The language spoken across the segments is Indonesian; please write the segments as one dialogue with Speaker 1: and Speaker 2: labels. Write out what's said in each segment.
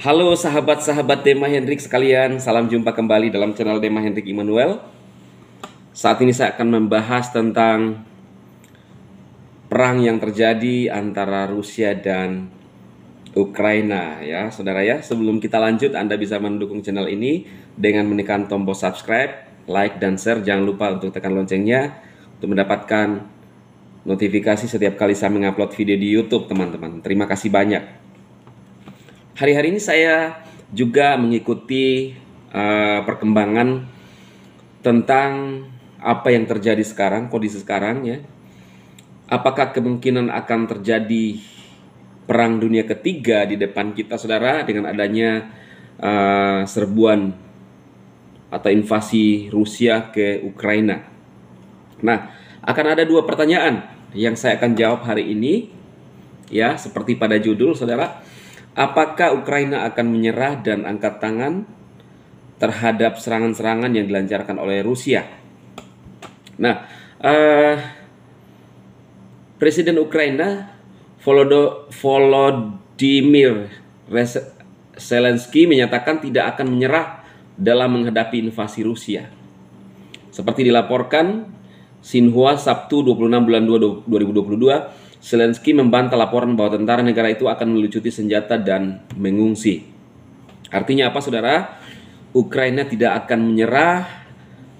Speaker 1: Halo sahabat-sahabat Dema Hendrik sekalian, salam jumpa kembali dalam channel Dema Hendrik Immanuel. Saat ini saya akan membahas tentang perang yang terjadi antara Rusia dan Ukraina ya, Saudara ya. Sebelum kita lanjut, Anda bisa mendukung channel ini dengan menekan tombol subscribe, like dan share. Jangan lupa untuk tekan loncengnya untuk mendapatkan notifikasi setiap kali saya mengupload video di YouTube, teman-teman. Terima kasih banyak hari-hari ini saya juga mengikuti uh, perkembangan tentang apa yang terjadi sekarang, kondisi sekarang ya. Apakah kemungkinan akan terjadi perang dunia ketiga di depan kita saudara dengan adanya uh, serbuan atau invasi Rusia ke Ukraina. Nah, akan ada dua pertanyaan yang saya akan jawab hari ini ya, seperti pada judul saudara Apakah Ukraina akan menyerah dan angkat tangan terhadap serangan-serangan yang dilancarkan oleh Rusia? Nah, uh, Presiden Ukraina Volodo, Volodymyr Zelensky menyatakan tidak akan menyerah dalam menghadapi invasi Rusia. Seperti dilaporkan Sinhua Sabtu 26 bulan 2022, Zelensky membantah laporan bahwa tentara negara itu akan melucuti senjata dan mengungsi. Artinya apa saudara? Ukraina tidak akan menyerah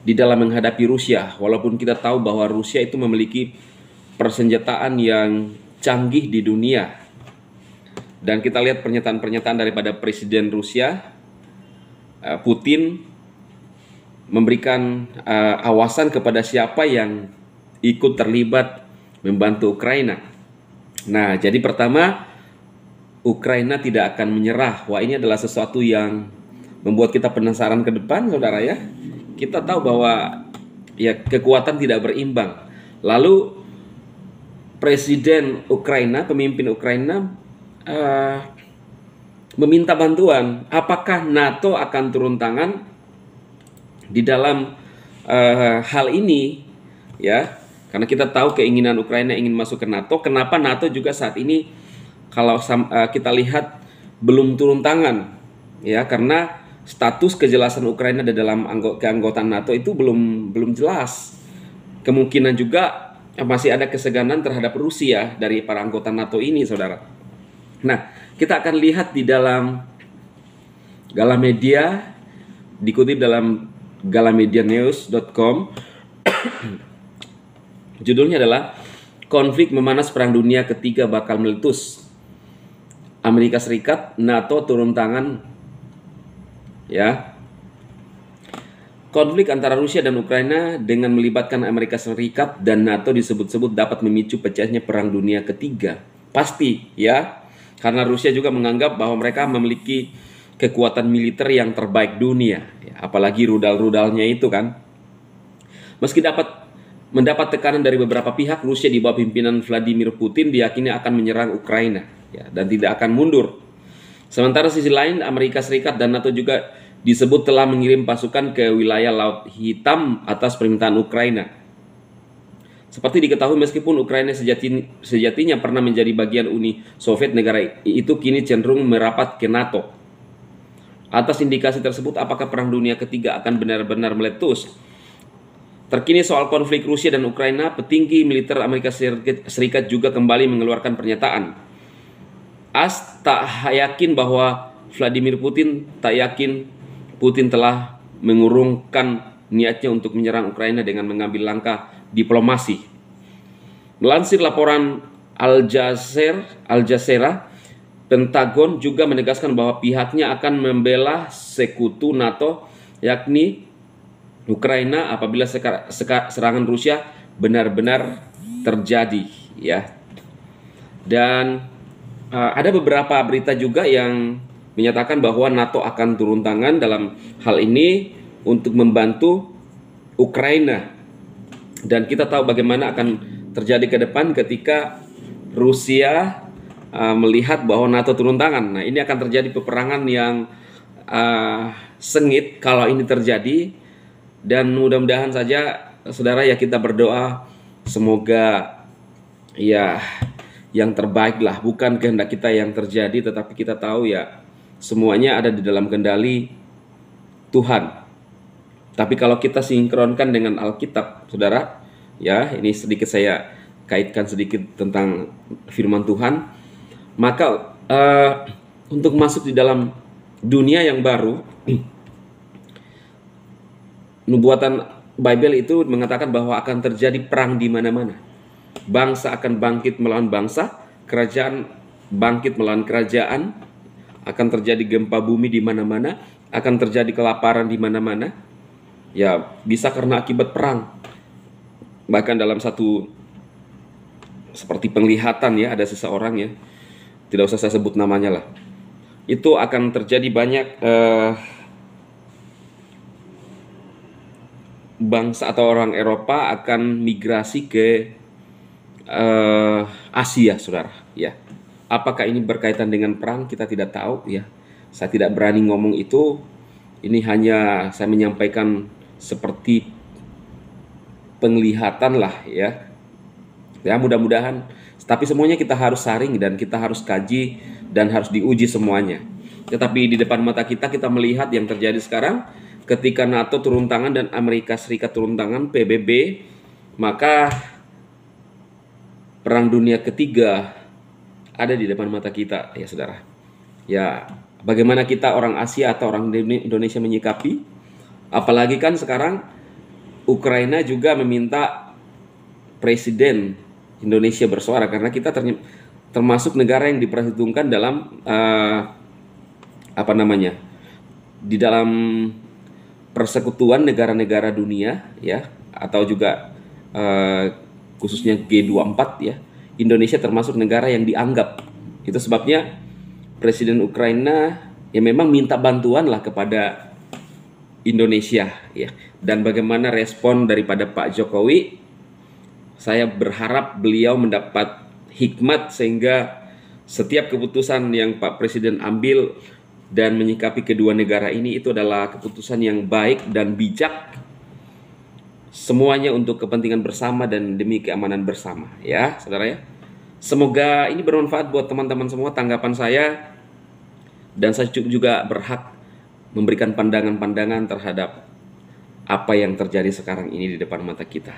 Speaker 1: di dalam menghadapi Rusia. Walaupun kita tahu bahwa Rusia itu memiliki persenjataan yang canggih di dunia. Dan kita lihat pernyataan-pernyataan daripada Presiden Rusia, eh, Putin, memberikan eh, awasan kepada siapa yang ikut terlibat membantu Ukraina. Nah, jadi pertama Ukraina tidak akan menyerah. Wah, ini adalah sesuatu yang membuat kita penasaran ke depan, Saudara ya. Kita tahu bahwa ya kekuatan tidak berimbang. Lalu presiden Ukraina, pemimpin Ukraina uh, meminta bantuan. Apakah NATO akan turun tangan di dalam uh, hal ini? Ya, karena kita tahu keinginan Ukraina ingin masuk ke NATO, kenapa NATO juga saat ini kalau eh, kita lihat belum turun tangan ya karena status kejelasan Ukraina di dalam keanggotaan NATO itu belum belum jelas. Kemungkinan juga masih ada keseganan terhadap Rusia dari para anggota NATO ini, saudara. Nah, kita akan lihat di dalam Gala Media, dikutip dalam galamedia.news.com Judulnya adalah Konflik Memanas Perang Dunia Ketiga Bakal Meletus. Amerika Serikat, NATO turun tangan ya. Konflik antara Rusia dan Ukraina dengan melibatkan Amerika Serikat dan NATO disebut-sebut dapat memicu pecahnya Perang Dunia Ketiga. Pasti ya, karena Rusia juga menganggap bahwa mereka memiliki kekuatan militer yang terbaik dunia, apalagi rudal-rudalnya itu kan. Meski dapat mendapat tekanan dari beberapa pihak, Rusia di bawah pimpinan Vladimir Putin diyakini akan menyerang Ukraina ya, dan tidak akan mundur. Sementara sisi lain, Amerika Serikat dan NATO juga disebut telah mengirim pasukan ke wilayah Laut Hitam atas permintaan Ukraina. Seperti diketahui meskipun Ukraina sejati, sejatinya pernah menjadi bagian Uni Soviet, negara itu kini cenderung merapat ke NATO. Atas indikasi tersebut, apakah Perang Dunia Ketiga akan benar-benar meletus? Terkini soal konflik Rusia dan Ukraina, petinggi militer Amerika Serikat juga kembali mengeluarkan pernyataan. As tak yakin bahwa Vladimir Putin tak yakin Putin telah mengurungkan niatnya untuk menyerang Ukraina dengan mengambil langkah diplomasi. Melansir laporan Al Jazeera, Al Jazeera, Pentagon juga menegaskan bahwa pihaknya akan membela sekutu NATO yakni Ukraina apabila serangan Rusia benar-benar terjadi ya. Dan uh, ada beberapa berita juga yang menyatakan bahwa NATO akan turun tangan dalam hal ini untuk membantu Ukraina. Dan kita tahu bagaimana akan terjadi ke depan ketika Rusia uh, melihat bahwa NATO turun tangan. Nah, ini akan terjadi peperangan yang uh, sengit kalau ini terjadi dan mudah-mudahan saja saudara ya kita berdoa semoga ya yang terbaik lah bukan kehendak kita yang terjadi tetapi kita tahu ya semuanya ada di dalam kendali Tuhan. Tapi kalau kita sinkronkan dengan Alkitab, Saudara, ya, ini sedikit saya kaitkan sedikit tentang firman Tuhan, maka uh, untuk masuk di dalam dunia yang baru nubuatan Bible itu mengatakan bahwa akan terjadi perang di mana-mana. Bangsa akan bangkit melawan bangsa, kerajaan bangkit melawan kerajaan, akan terjadi gempa bumi di mana-mana, akan terjadi kelaparan di mana-mana. Ya, bisa karena akibat perang. Bahkan dalam satu seperti penglihatan ya ada seseorang ya. Tidak usah saya sebut namanya lah. Itu akan terjadi banyak eh, bangsa atau orang Eropa akan migrasi ke uh, Asia, saudara. Ya, apakah ini berkaitan dengan perang? Kita tidak tahu. Ya, saya tidak berani ngomong itu. Ini hanya saya menyampaikan seperti penglihatan lah, ya. Ya, mudah-mudahan. Tapi semuanya kita harus saring dan kita harus kaji dan harus diuji semuanya. Tetapi di depan mata kita kita melihat yang terjadi sekarang ketika NATO turun tangan dan Amerika Serikat turun tangan PBB maka perang dunia ketiga ada di depan mata kita ya saudara ya bagaimana kita orang Asia atau orang Indonesia menyikapi apalagi kan sekarang Ukraina juga meminta presiden Indonesia bersuara karena kita termasuk negara yang diperhitungkan dalam uh, apa namanya di dalam persekutuan negara-negara dunia ya atau juga eh, khususnya G24 ya Indonesia termasuk negara yang dianggap itu sebabnya Presiden Ukraina ya memang minta bantuan lah kepada Indonesia ya dan bagaimana respon daripada Pak Jokowi saya berharap beliau mendapat hikmat sehingga setiap keputusan yang Pak Presiden ambil dan menyikapi kedua negara ini itu adalah keputusan yang baik dan bijak semuanya untuk kepentingan bersama dan demi keamanan bersama ya saudara ya semoga ini bermanfaat buat teman-teman semua tanggapan saya dan saya juga berhak memberikan pandangan-pandangan terhadap apa yang terjadi sekarang ini di depan mata kita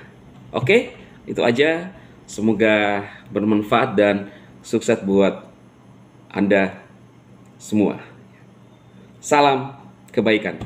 Speaker 1: oke itu aja semoga bermanfaat dan sukses buat anda semua Salam kebaikan.